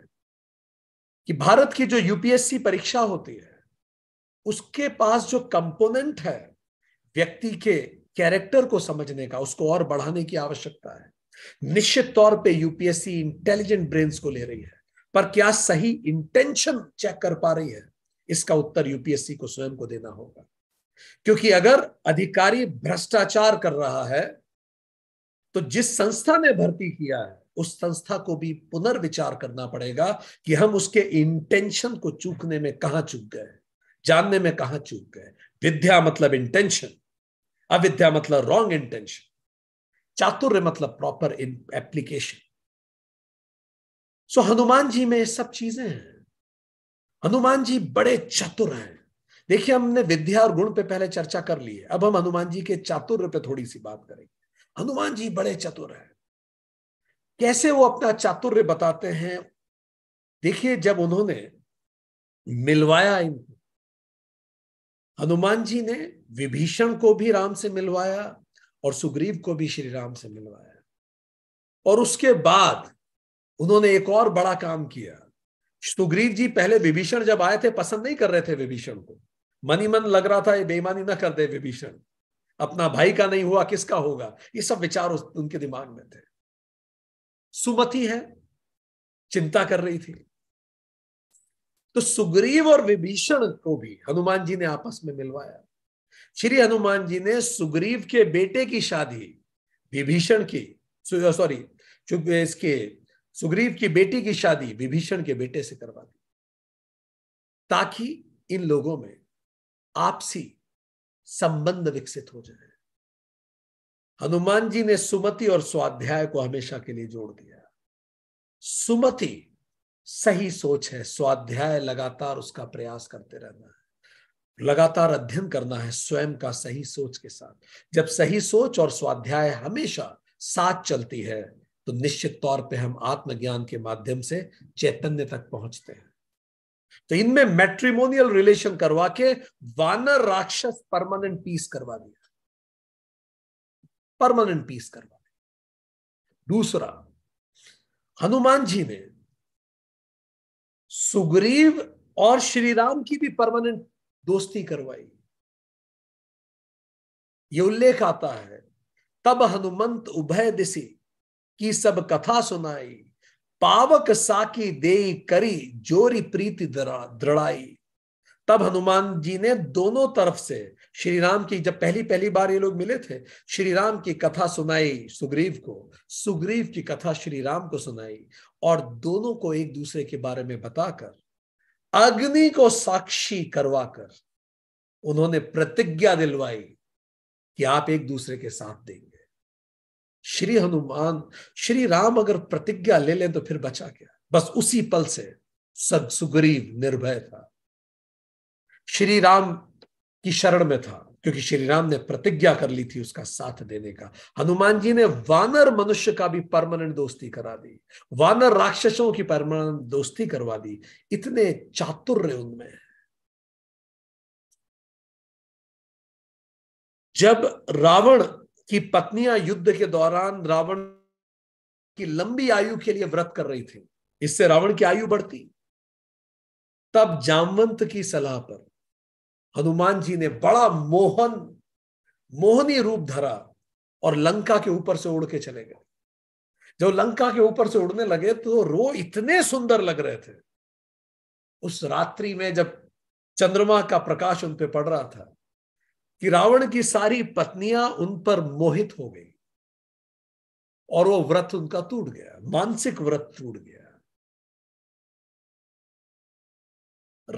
S1: कि भारत की जो यूपीएससी परीक्षा होती है उसके पास जो कंपोनेंट है व्यक्ति के कैरेक्टर को समझने का उसको और बढ़ाने की आवश्यकता है निश्चित तौर पे यूपीएससी इंटेलिजेंट ब्रेन्स को ले रही है पर क्या सही इंटेंशन चेक कर पा रही है इसका उत्तर यूपीएससी को स्वयं को देना होगा क्योंकि अगर अधिकारी भ्रष्टाचार कर रहा है तो जिस संस्था ने भर्ती किया है उस संस्था को भी पुनर्विचार करना पड़ेगा कि हम उसके इंटेंशन को चूकने में कहा चूक गए जानने में कहा चूक गए विद्या मतलब इंटेंशन अविद्या मतलब रॉन्ग इंटेंशन चातुर्य मतलब proper in application so Hanuman ji में सब चीजें हैं हनुमान जी बड़े चतुर हैं देखिए हमने विद्या और गुण पे पहले चर्चा कर ली है अब हम हनुमान जी के चातुर्य पे थोड़ी सी बात करेंगे हनुमान जी बड़े चतुर हैं कैसे वो अपना चातुर्य बताते हैं देखिए जब उन्होंने मिलवाया इनको हनुमान जी ने विभीषण को भी राम से मिलवाया और सुग्रीव को भी श्री राम से मिलवाया और उसके बाद उन्होंने एक और बड़ा काम किया सुग्रीव जी पहले विभीषण जब आए थे पसंद नहीं कर रहे थे विभीषण को मनी मन लग रहा था ये बेईमानी ना कर दे विभीषण अपना भाई का नहीं हुआ किसका होगा ये सब विचार उनके दिमाग में थे सुमति है चिंता कर रही थी तो सुग्रीव और विभीषण को भी हनुमान जी ने आपस में मिलवाया श्री हनुमान जी ने सुग्रीव के बेटे की शादी विभीषण की सॉरी इसके सुग्रीव की बेटी की शादी विभीषण के बेटे से करवा दी ताकि इन लोगों में आपसी संबंध विकसित हो जाए हनुमान जी ने सुमति और स्वाध्याय को हमेशा के लिए जोड़ दिया सुमति सही सोच है स्वाध्याय लगातार उसका प्रयास करते रहना है लगातार अध्ययन करना है स्वयं का सही सोच के साथ जब सही सोच और स्वाध्याय हमेशा साथ चलती है तो निश्चित तौर पे हम आत्मज्ञान के माध्यम से चैतन्य तक पहुंचते हैं तो इनमें मैट्रिमोनियल रिलेशन करवा के वानर राक्षस परमानेंट पीस करवा दिया परमानेंट पीस करवा दिया दूसरा हनुमान जी ने सुग्रीव और श्री राम की भी परमानेंट दोस्ती करवाई ये उल्लेख आता है तब हनुमंत उभय दिशी की सब कथा सुनाई पावक साकी दे करी जोरी प्रीति दृढ़ाई तब हनुमान जी ने दोनों तरफ से श्री राम की जब पहली पहली बार ये लोग मिले थे श्री राम की कथा सुनाई सुग्रीव को सुग्रीव की कथा श्री राम को सुनाई और दोनों को एक दूसरे के बारे में बताकर अग्नि को साक्षी करवाकर उन्होंने प्रतिज्ञा दिलवाई कि आप एक दूसरे के साथ देंगे श्री हनुमान श्री राम अगर प्रतिज्ञा ले लें तो फिर बचा क्या बस उसी पल से सब सुग्रीव निर्भय था श्री राम की शरण में था क्योंकि श्री राम ने प्रतिज्ञा कर ली थी उसका साथ देने का हनुमान जी ने वानर मनुष्य का भी परमानेंट दोस्ती करा दी वानर राक्षसों की परमानेंट दोस्ती करवा दी इतने चातुर्य उनमें जब रावण कि पत्नियां युद्ध के दौरान रावण की लंबी आयु के लिए व्रत कर रही थी इससे रावण की आयु बढ़ती तब जामवंत की सलाह पर हनुमान जी ने बड़ा मोहन मोहनी रूप धरा और लंका के ऊपर से उड़ के चले गए जब लंका के ऊपर से उड़ने लगे तो रो इतने सुंदर लग रहे थे उस रात्रि में जब चंद्रमा का प्रकाश उन पर पड़ रहा था कि रावण की सारी पत्नियां उन पर मोहित हो गई और वो व्रत उनका टूट गया मानसिक व्रत टूट गया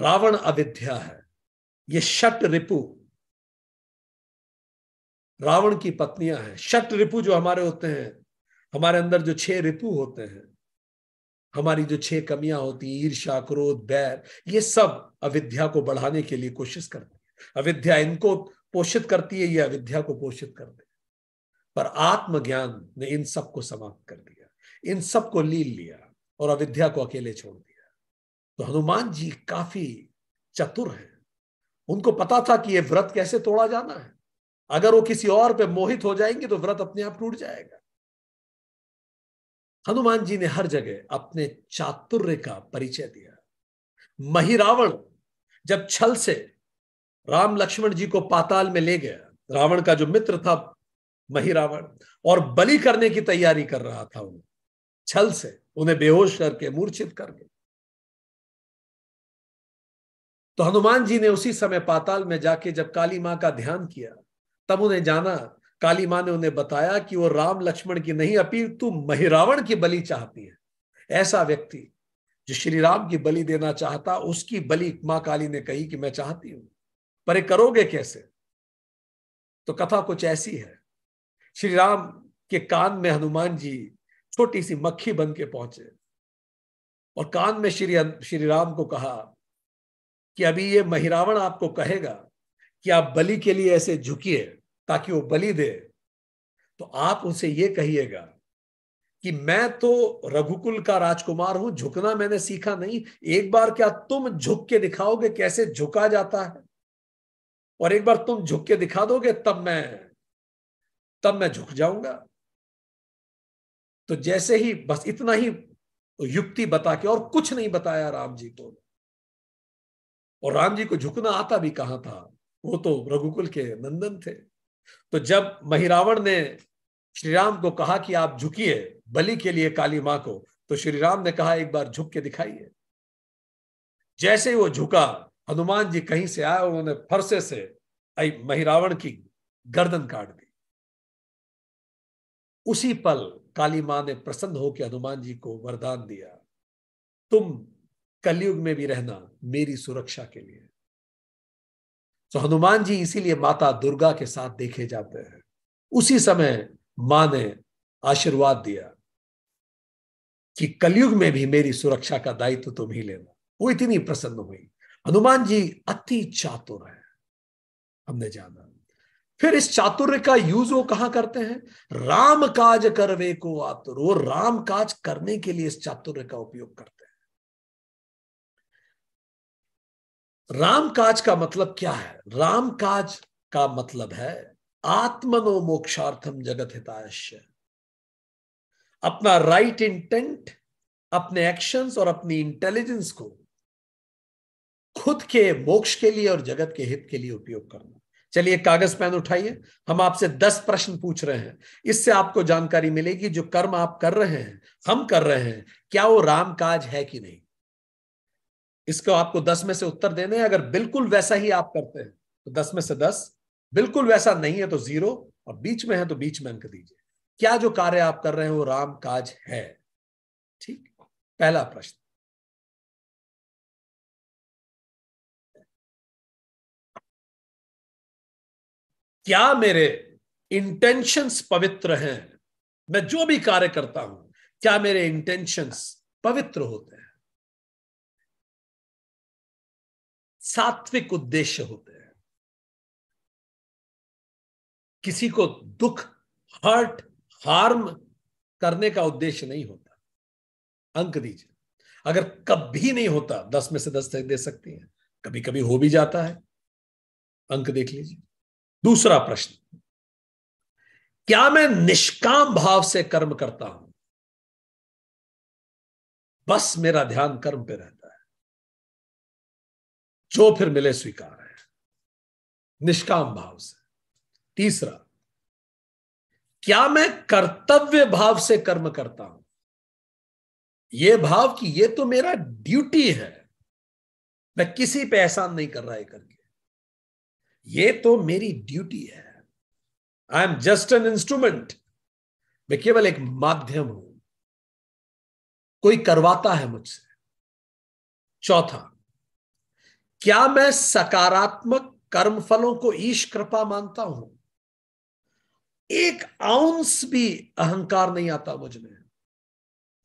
S2: रावण अविद्या है ये शट रिपु
S1: रावण की पत्नियां हैं शट रिपु जो हमारे होते हैं हमारे अंदर जो छह रिपु होते हैं हमारी जो छह कमियां होती ईर्षा क्रोध बैर ये सब अविद्या को बढ़ाने के लिए कोशिश करते हैं अविद्या इनको पोषित करती है ये अविद्या को पोषित कर दे पर आत्मज्ञान ने इन सब को समाप्त कर दिया इन सब को लील लिया और अविद्या को अकेले छोड़ दिया तो हनुमान जी काफी चतुर हैं उनको पता था कि यह व्रत कैसे तोड़ा जाना है अगर वो किसी और पे मोहित हो जाएंगे तो व्रत अपने आप टूट जाएगा हनुमान जी ने हर जगह अपने चातुर्य का परिचय दिया महिरावण जब छल से राम लक्ष्मण जी को पाताल में ले गया रावण का जो मित्र था मही रावण और बलि करने की तैयारी कर रहा था उन्हें छल से उन्हें बेहोश करके मूर्छित करके तो हनुमान जी ने उसी समय पाताल में जाके जब काली मां का ध्यान किया तब उन्हें जाना काली मां ने उन्हें बताया कि वो राम लक्ष्मण की नहीं अपील तू महिरावण की बलि चाहती है ऐसा व्यक्ति जो श्री राम की बलि देना चाहता उसकी बलि माँ काली ने कही कि मैं चाहती हूं पर करोगे कैसे तो कथा कुछ ऐसी है श्री राम के कान में हनुमान जी छोटी सी मक्खी बन के पहुंचे और कान में श्री श्री राम को कहा कि अभी ये महिरावण आपको कहेगा कि आप बलि के लिए ऐसे झुकिए ताकि वो बलि दे तो आप उनसे ये कहिएगा कि मैं तो रघुकुल का राजकुमार हूं झुकना मैंने सीखा नहीं एक बार क्या तुम झुक के दिखाओगे कैसे झुका जाता है और एक बार तुम झुक के दिखा दोगे तब मैं तब मैं झुक जाऊंगा तो जैसे ही बस इतना ही युक्ति बता के और कुछ नहीं बताया राम जी को और राम जी को झुकना आता भी कहां था वो तो रघुकुल के नंदन थे तो जब महिरावण ने श्री राम को कहा कि आप झुकिए बलि के लिए काली मां को तो श्री राम ने कहा एक बार झुक के दिखाइए जैसे ही वो झुका हनुमान जी कहीं से आए उन्होंने फरसे से महिरावण की गर्दन काट दी उसी पल काली मां ने प्रसन्न होकर हनुमान जी को वरदान दिया तुम कलयुग में भी रहना मेरी सुरक्षा के लिए तो हनुमान जी इसीलिए माता दुर्गा के साथ देखे जाते हैं उसी समय मां ने आशीर्वाद दिया कि कलयुग में भी मेरी सुरक्षा का दायित्व तुम ही लेना वो इतनी प्रसन्न हुई हनुमान जी अति चातुर है हमने जाना फिर इस चातुर्य का यूज वो कहां करते हैं राम काज करवे को आतुर वो राम काज करने के लिए इस चातुर्य का उपयोग करते हैं राम काज का मतलब क्या है राम काज का मतलब है आत्मनो मोक्षार्थम जगत हिताश अपना राइट इंटेंट अपने एक्शंस और अपनी इंटेलिजेंस को खुद के मोक्ष के लिए और जगत के हित के लिए उपयोग करना चलिए कागज पेन उठाइए हम आपसे दस प्रश्न पूछ रहे हैं इससे आपको जानकारी मिलेगी जो कर्म आप कर रहे हैं हम कर रहे हैं क्या वो राम काज है कि नहीं इसको आपको दस में से उत्तर देने अगर बिल्कुल वैसा ही आप करते हैं तो दस में से दस बिल्कुल वैसा नहीं है तो जीरो और बीच में है तो बीच में अंक दीजिए क्या जो कार्य आप कर रहे हैं वो राम काज है ठीक पहला प्रश्न क्या मेरे इंटेंशंस पवित्र हैं मैं जो भी कार्य करता हूं क्या मेरे इंटेंशंस पवित्र होते हैं
S2: सात्विक उद्देश्य होते हैं
S1: किसी को दुख हर्ट हार्म करने का उद्देश्य नहीं होता अंक दीजिए अगर कभी नहीं होता दस में से दस तक दे सकती हैं कभी कभी हो भी जाता है अंक देख लीजिए दूसरा प्रश्न क्या मैं निष्काम भाव से कर्म करता हूं बस मेरा ध्यान कर्म पे
S2: रहता है जो फिर मिले स्वीकार है
S1: निष्काम भाव से तीसरा क्या मैं कर्तव्य भाव से कर्म करता हूं यह भाव कि यह तो मेरा ड्यूटी है मैं किसी पे एहसान नहीं कर रहा है करके ये तो मेरी ड्यूटी है I am just an instrument मैं केवल एक माध्यम हूं कोई करवाता है मुझसे चौथा क्या मैं सकारात्मक कर्म फलों को ईश कृपा मानता हूं एक आउंस भी अहंकार नहीं आता मुझ में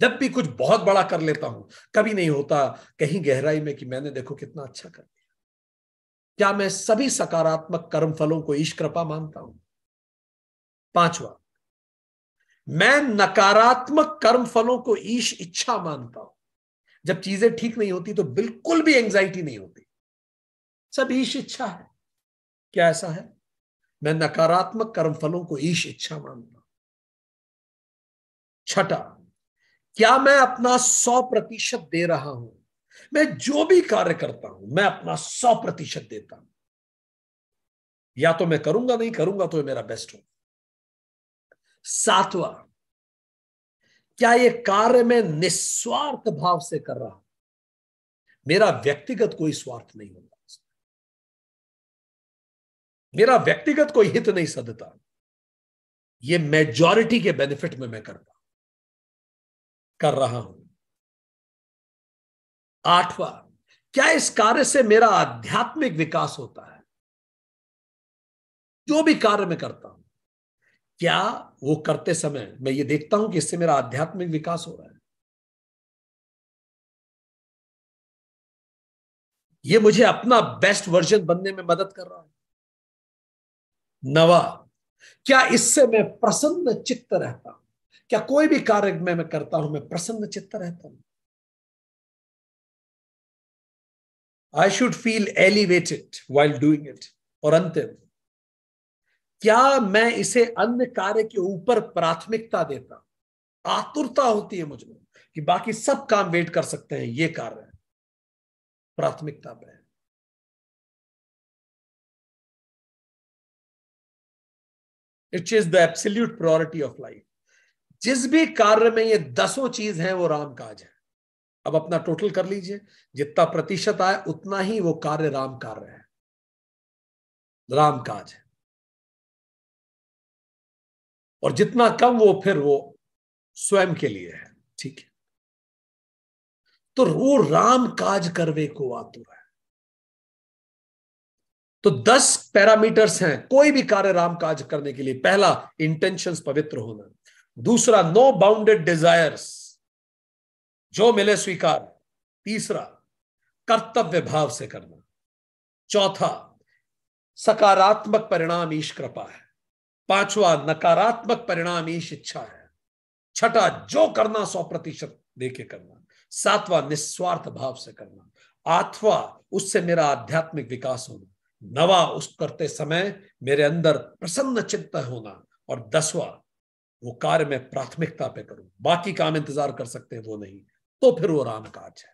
S1: जब भी कुछ बहुत बड़ा कर लेता हूं कभी नहीं होता कहीं गहराई में कि मैंने देखो कितना अच्छा कर दिया क्या मैं सभी सकारात्मक कर्म फलों को ईश कृपा मानता हूं पांचवा मैं नकारात्मक कर्म फलों को ईश इच्छा मानता हूं जब चीजें ठीक नहीं होती तो बिल्कुल भी एंजाइटी नहीं होती सब ईश इच्छा है क्या ऐसा है मैं नकारात्मक कर्म फलों को ईश इच्छा मानता हूं छठा क्या मैं अपना सौ प्रतिशत दे रहा हूं मैं जो भी कार्य करता हूं मैं अपना सौ प्रतिशत देता हूं या तो मैं करूंगा नहीं करूंगा तो मेरा बेस्ट होगा सातवा क्या ये कार्य मैं निस्वार्थ भाव से कर रहा हूं
S2: मेरा व्यक्तिगत कोई स्वार्थ नहीं होगा मेरा व्यक्तिगत कोई हित नहीं सदता ये मेजॉरिटी के बेनिफिट में मैं करता कर रहा हूं
S1: आठवा क्या इस कार्य से मेरा आध्यात्मिक विकास होता है जो भी कार्य मैं करता हूं क्या वो करते समय मैं
S2: ये देखता हूं कि इससे मेरा आध्यात्मिक विकास हो रहा है
S1: ये मुझे अपना बेस्ट वर्जन बनने में मदद कर रहा है नवा क्या इससे मैं प्रसन्न चित्त रहता हूं क्या कोई भी कार्य मैं करता हूं मैं प्रसन्न चित्त रहता हूं I should feel elevated while doing it और अंतिम क्या मैं इसे अन्य कार्य के ऊपर प्राथमिकता देता आतुरता होती है मुझमें कि बाकी सब काम वेट कर सकते हैं ये कार्य
S2: प्राथमिकता में
S1: it is the absolute priority of life जिस भी कार्य में ये दसों चीज है वो राम काज है अब अपना टोटल कर लीजिए जितना प्रतिशत आए उतना ही वो कार्य राम कार्य है
S2: राम काज है और जितना कम वो फिर वो स्वयं के लिए है ठीक है तो वो राम
S1: काज करवे को आतुर है तो दस पैरामीटर्स हैं कोई भी कार्य राम काज करने के लिए पहला इंटेंशंस पवित्र होना दूसरा नो बाउंडेड डिजायर्स जो मिले स्वीकार तीसरा कर्तव्य भाव से करना चौथा सकारात्मक परिणाम ईश कृपा है पांचवा नकारात्मक परिणाम ईश इच्छा है छठा जो करना सौ प्रतिशत देके करना सातवां निस्वार्थ भाव से करना आठवां उससे मेरा आध्यात्मिक विकास होना नवा उस करते समय मेरे अंदर प्रसन्न चित्त होना और दसवां वो कार्य में प्राथमिकता पे करूं बाकी काम इंतजार कर सकते हैं वो नहीं तो फिर वो राम काज है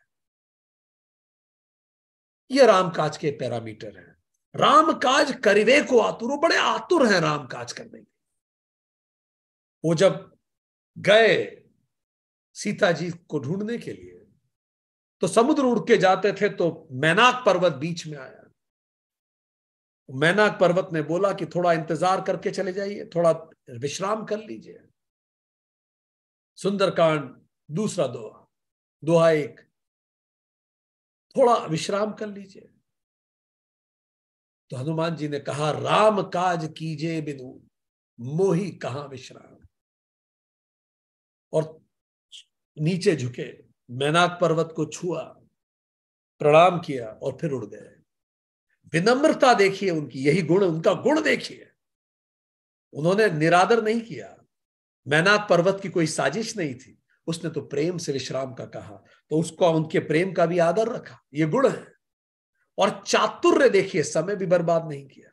S1: ये काज के पैरामीटर राम रामकाज करवे को आतुर बड़े आतुर हैं रामकाज करने के वो जब गए सीता जी को ढूंढने के लिए तो समुद्र उड़ के जाते थे तो मैनाक पर्वत बीच में आया मैनाक पर्वत ने बोला कि थोड़ा इंतजार करके चले जाइए थोड़ा विश्राम कर लीजिए सुंदरकांड दूसरा दोहा दोहा एक थोड़ा विश्राम कर लीजिए तो हनुमान जी ने कहा राम काज कीजे बिनु मोही कहा विश्राम और नीचे झुके मैनाक पर्वत को छुआ प्रणाम किया और फिर उड़ गए विनम्रता देखिए उनकी यही गुण उनका गुण देखिए उन्होंने निरादर नहीं किया मैनाक पर्वत की कोई साजिश नहीं थी उसने तो प्रेम से विश्राम का कहा तो उसको उनके प्रेम का भी आदर रखा ये गुण है और चातुर्य देखिए समय भी बर्बाद नहीं किया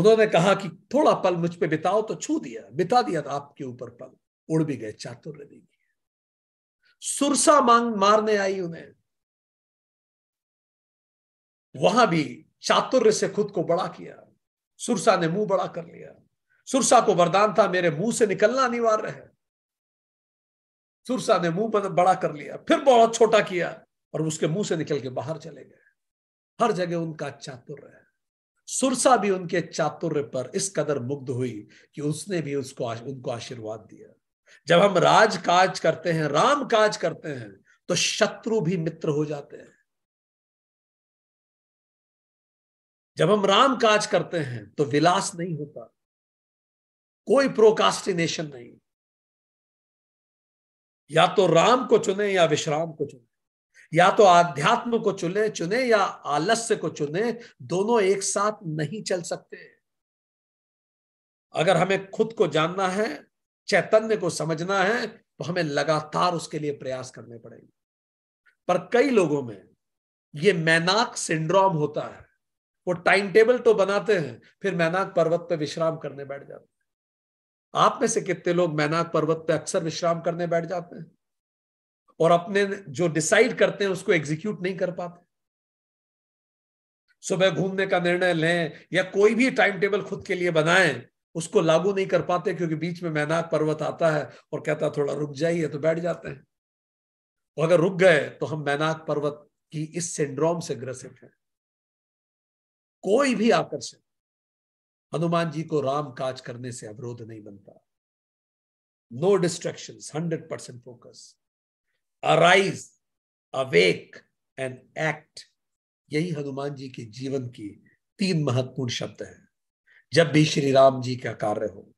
S1: उन्होंने कहा कि थोड़ा पल मुझ पे बिताओ तो छू दिया बिता दिया था तो आपके ऊपर पल उड़ भी गए चातुर्य देखिए सुरसा मांग मारने आई उन्हें वहां भी चातुर्य से खुद को बड़ा किया सुरसा ने मुंह बड़ा कर लिया सुरसा को वरदान था मेरे मुंह से निकलना अनिवार्य है सुरसा ने मुंह पर बड़ा कर लिया फिर बहुत छोटा किया और उसके मुंह से निकल के बाहर चले गए हर जगह उनका चातुर्य है सुरसा भी उनके चातुर्य पर इस कदर मुग्ध हुई कि उसने भी उसको उनको आशीर्वाद दिया जब हम राज काज करते हैं राम काज करते हैं तो शत्रु भी मित्र हो जाते हैं जब हम राम काज करते हैं तो विलास नहीं होता कोई प्रोकास्टिनेशन नहीं या तो राम को चुने या विश्राम को चुने या तो आध्यात्म को चुने चुने या आलस्य को चुने दोनों एक साथ नहीं चल सकते अगर हमें खुद को जानना है चैतन्य को समझना है तो हमें लगातार उसके लिए प्रयास करने पड़ेंगे पर कई लोगों में ये मैनाक सिंड्रोम होता है वो टाइम टेबल तो बनाते हैं फिर मैनाक पर्वत पर विश्राम करने बैठ जाते हैं आप में से कितने लोग मैनाक पर्वत पे अक्सर विश्राम करने बैठ जाते हैं और अपने जो डिसाइड करते हैं उसको एग्जीक्यूट नहीं कर पाते सुबह घूमने का निर्णय लें या कोई भी टाइम टेबल खुद के लिए बनाएं उसको लागू नहीं कर पाते क्योंकि बीच में मैनाक पर्वत आता है और कहता है थोड़ा रुक जाइए तो बैठ जाते हैं और अगर रुक गए तो हम मैनाक पर्वत की इस सिंड्रोम से ग्रसित हैं कोई भी आकर्षण हनुमान जी को राम काज करने से अवरोध नहीं बनता no distraction hundred percent focus arise awake and act यही हनुमान जी के जीवन की तीन महत्वपूर्ण शब्द हैं जब भी श्री राम जी का कार्य हो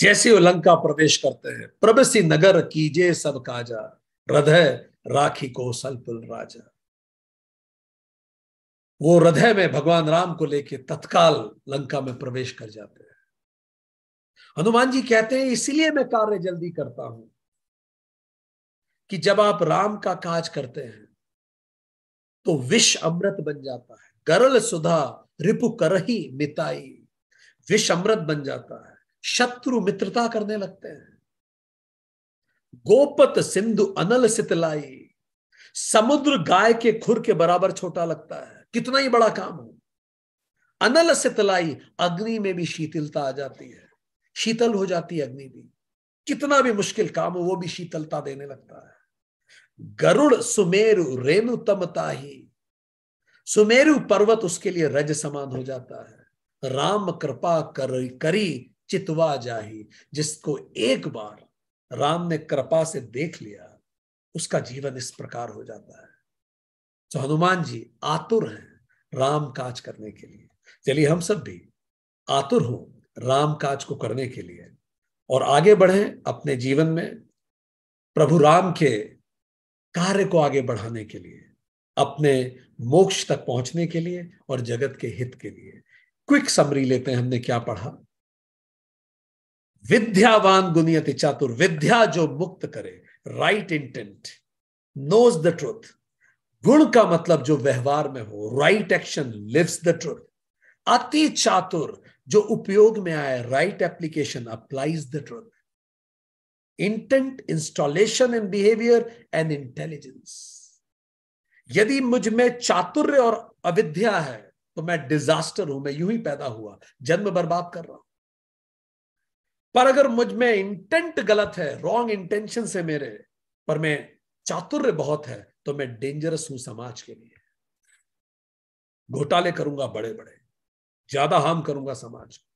S1: जैसे वो लंका प्रवेश करते हैं प्रभसी नगर कीजे सब काजा हृदय राखी को सलपुल राजा वो हृदय में भगवान राम को लेके तत्काल लंका में प्रवेश कर जाते हैं हनुमान जी कहते हैं इसलिए मैं कार्य जल्दी करता हूं कि जब आप राम का काज करते हैं तो विष अमृत बन जाता है गरल सुधा रिपु करही मिताई विष अमृत बन जाता है शत्रु मित्रता करने लगते हैं गोपत सिंधु अनल सितलाई समुद्र गाय के खुर के बराबर छोटा लगता है कितना ही बड़ा काम हो अनल लाई अग्नि में भी शीतलता आ जाती है शीतल हो जाती है अग्नि भी कितना भी मुश्किल काम हो वो भी शीतलता देने लगता है गरुड़ सुमेरु रेणु तमता ही सुमेरु पर्वत उसके लिए रज समान हो जाता है राम कृपा कर करी चितवा जाही जिसको एक बार राम ने कृपा से देख लिया उसका जीवन इस प्रकार हो जाता है तो हनुमान जी आतुर हैं राम काज करने के लिए चलिए हम सब भी आतुर हो राम काज को करने के लिए और आगे बढ़े अपने जीवन में प्रभु राम के कार्य को आगे बढ़ाने के लिए अपने मोक्ष तक पहुंचने के लिए और जगत के हित के लिए क्विक समरी लेते हैं हमने क्या पढ़ा विद्यावान गुनियति चातुर विद्या जो मुक्त करे right intent knows the truth गुण का मतलब जो व्यवहार में हो right action lives the truth अति चातुर जो उपयोग में आए right application applies the truth intent installation in behaviour and intelligence यदि मुझ में चातुर्य और अविद्या है तो मैं डिजास्टर हूं मैं यूं ही पैदा हुआ जन्म बर्बाद कर रहा हूं पर अगर मुझ में इंटेंट गलत है रॉन्ग इंटेंशन से मेरे पर मैं चातुर्य बहुत है तो मैं डेंजरस हूं समाज के लिए घोटाले करूंगा बड़े बड़े ज्यादा हार्म करूंगा समाज को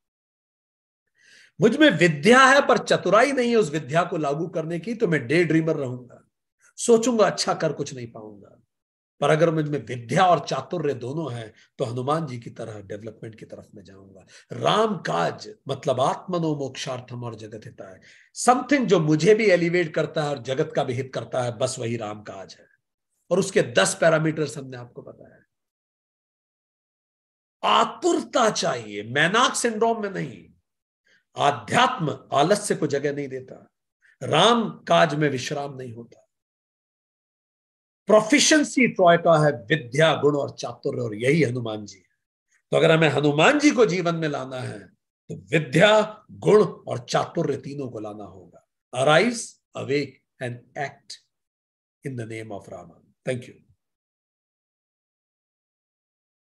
S1: मुझ में विद्या है पर चतुराई नहीं है उस विद्या को लागू करने की तो मैं डे ड्रीमर रहूंगा सोचूंगा अच्छा कर कुछ नहीं पाऊंगा पर अगर मुझ में विद्या और चातुर्य दोनों हैं तो हनुमान जी की तरह डेवलपमेंट की तरफ मैं जाऊंगा राम काज मतलब आत्मनो मोक्षार्थम और जगत हिता है समथिंग जो मुझे भी एलिवेट करता है और जगत का भी हित करता है बस वही राम काज है और उसके दस पैरामीटर्स हमने आपको बताया आतुरता चाहिए मैनाक सिंड्रोम में नहीं आध्यात्म आलस्य को जगह नहीं देता राम काज में विश्राम नहीं होता प्रोफिशंसी ट्रॉयका है विद्या गुण और चातुर्य और यही हनुमान जी है तो अगर हमें हनुमान जी को जीवन में लाना है तो विद्या गुण और चातुर्य तीनों को लाना होगा arise awake and act
S2: in the name of Rama Thank you.